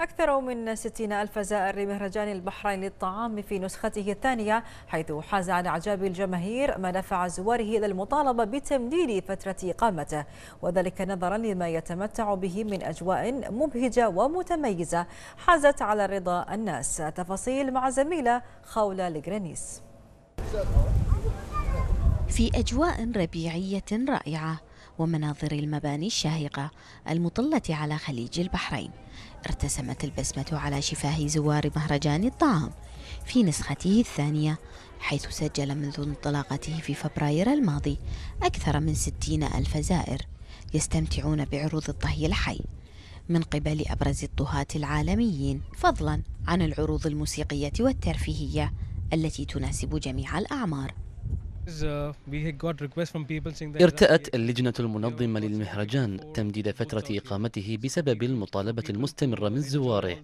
أكثر من 60 ألف زائر لمهرجان البحرين للطعام في نسخته الثانية حيث حاز على إعجاب الجماهير ما دفع زواره إلى المطالبة بتمديد فترة إقامته وذلك نظرا لما يتمتع به من أجواء مبهجة ومتميزة حازت على رضا الناس تفاصيل مع زميلة خولة الجرانيس في أجواء ربيعية رائعة ومناظر المباني الشاهقة المطلة على خليج البحرين ارتسمت البسمة على شفاه زوار مهرجان الطعام في نسخته الثانية حيث سجل منذ انطلاقته في فبراير الماضي أكثر من ستين ألف زائر يستمتعون بعروض الطهي الحي من قبل أبرز الطهاة العالميين فضلا عن العروض الموسيقية والترفيهية التي تناسب جميع الأعمار Uh, ارتأت اللجنة المنظمة للمهرجان تمديد فترة إقامته بسبب المطالبة المستمرة من زواره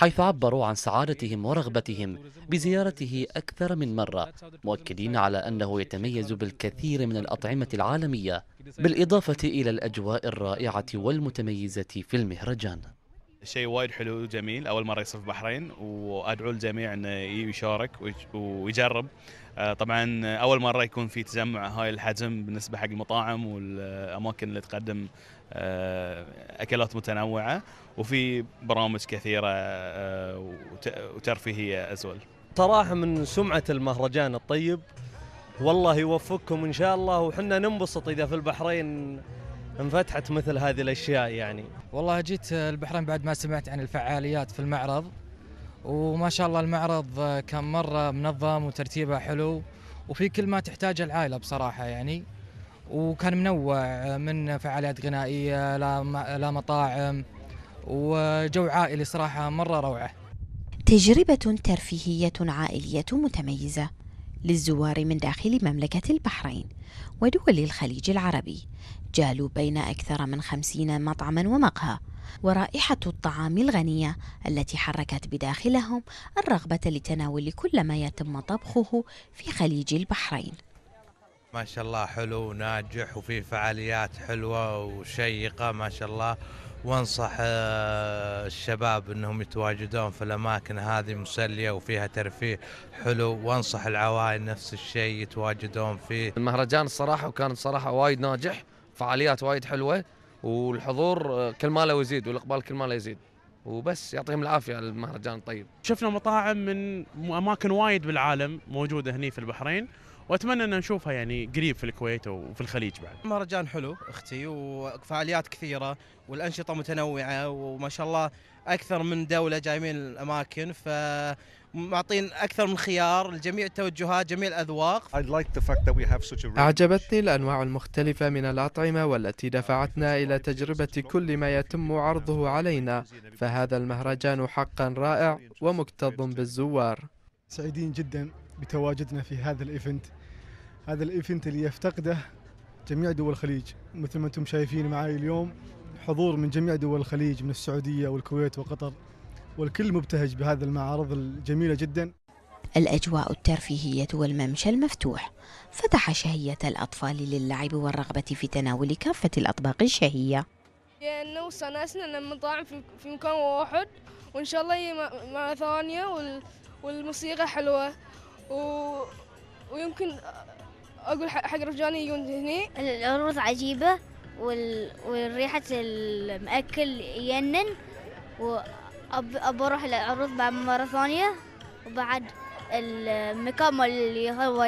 حيث عبروا عن سعادتهم ورغبتهم بزيارته أكثر من مرة مؤكدين على أنه يتميز بالكثير من الأطعمة العالمية بالإضافة إلى الأجواء الرائعة والمتميزة في المهرجان شيء وايد حلو وجميل اول مره يصير في البحرين وادعو الجميع انه يشارك ويجرب آه، طبعا اول مره يكون في تجمع هاي الحجم بالنسبه حق المطاعم والاماكن اللي تقدم آه، اكلات متنوعه وفي برامج كثيره آه، وترفيهيه ازول صراحه من سمعه المهرجان الطيب والله يوفقكم ان شاء الله وحنا ننبسط اذا في البحرين انفتحت مثل هذه الاشياء يعني. والله جيت البحرين بعد ما سمعت عن الفعاليات في المعرض وما شاء الله المعرض كان مره منظم وترتيبه حلو وفي كل ما تحتاجه العائله بصراحه يعني وكان منوع من فعاليات غنائيه لا مطاعم وجو عائلي صراحه مره روعه. تجربة ترفيهية عائلية متميزة للزوار من داخل مملكة البحرين ودول الخليج العربي جالوا بين أكثر من خمسين مطعما ومقهى ورائحة الطعام الغنية التي حركت بداخلهم الرغبة لتناول كل ما يتم طبخه في خليج البحرين ما شاء الله حلو وناجح وفي فعاليات حلوة وشيقة ما شاء الله وانصح آه، الشباب انهم يتواجدون في الاماكن هذه مسليه وفيها ترفيه حلو وانصح العوائل نفس الشيء يتواجدون فيه. المهرجان الصراحه وكان صراحه وايد ناجح، فعاليات وايد حلوه والحضور آه، كل ما له يزيد والاقبال كل ما له يزيد. وبس يعطيهم العافيه على المهرجان الطيب. شفنا مطاعم من اماكن وايد بالعالم موجوده هني في البحرين واتمنى ان نشوفها يعني قريب في الكويت وفي الخليج بعد. مهرجان حلو اختي وفعاليات كثيره والانشطه متنوعه وما شاء الله اكثر من دوله جايين الاماكن ف معطين اكثر من خيار لجميع التوجهات جميع الاذواق اعجبتني الانواع المختلفه من الاطعمه والتي دفعتنا الى تجربه كل ما يتم عرضه علينا فهذا المهرجان حقا رائع ومكتظ بالزوار سعيدين جدا بتواجدنا في هذا الايفنت هذا الايفنت اللي يفتقده جميع دول الخليج مثل ما انتم شايفين معي اليوم حضور من جميع دول الخليج من السعوديه والكويت وقطر والكل مبتهج بهذا المعارض الجميله جدا الأجواء الترفيهية والممشى المفتوح فتح شهية الأطفال للعب والرغبة في تناول كافة الأطباق الشهية لأنه وصلنا أن المطاعم في مكان واحد وإن شاء الله مع ثانية والموسيقى حلوة و... ويمكن اقول حق رجاني يجون هني الارز عجيبه وال... والريحه المأكل ينن وأب... أروح العروض بعد مرة ثانية وبعد المكان مال اللي هو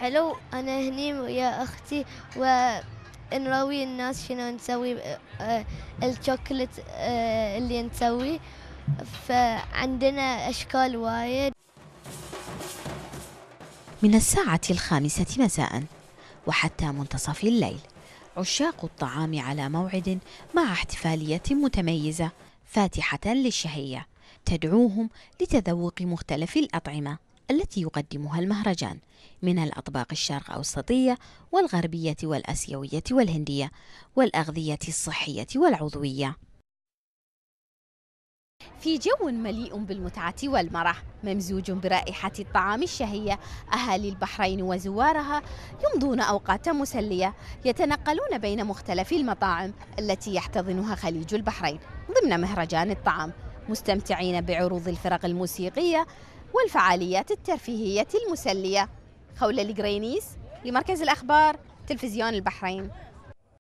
حلو أنا هني ويا أختي ونراوي الناس شنو نسوي آه، الشوكلت آه، اللي نسوي فعندنا أشكال وايد من الساعة الخامسة مساء وحتى منتصف الليل عشاق الطعام على موعد مع احتفالية متميزة فاتحة للشهية تدعوهم لتذوق مختلف الأطعمة التي يقدمها المهرجان من الأطباق الشرق أوسطية والغربية والأسيوية والهندية والأغذية الصحية والعضوية في جو مليء بالمتعة والمرح ممزوج برائحة الطعام الشهية أهالي البحرين وزوارها يمضون أوقات مسلية يتنقلون بين مختلف المطاعم التي يحتضنها خليج البحرين ضمن مهرجان الطعام مستمتعين بعروض الفرق الموسيقية والفعاليات الترفيهية المسلية خولة القرينيس لمركز الأخبار تلفزيون البحرين